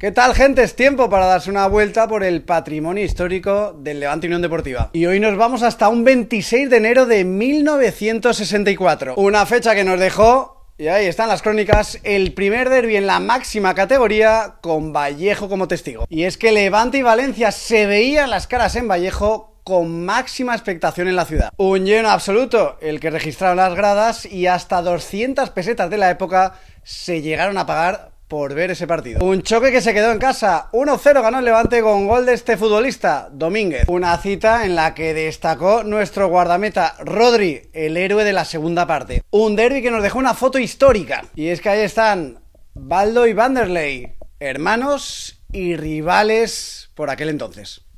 ¿Qué tal, gente? Es tiempo para darse una vuelta por el patrimonio histórico del Levante Unión Deportiva. Y hoy nos vamos hasta un 26 de enero de 1964, una fecha que nos dejó y ahí están las crónicas, el primer derby en la máxima categoría con Vallejo como testigo. Y es que Levante y Valencia se veían las caras en Vallejo con máxima expectación en la ciudad. Un lleno absoluto, el que registraron las gradas y hasta 200 pesetas de la época se llegaron a pagar por ver ese partido. Un choque que se quedó en casa. 1-0 ganó el Levante con gol de este futbolista, Domínguez. Una cita en la que destacó nuestro guardameta Rodri, el héroe de la segunda parte. Un derby que nos dejó una foto histórica. Y es que ahí están Baldo y Vanderlei, hermanos y rivales por aquel entonces.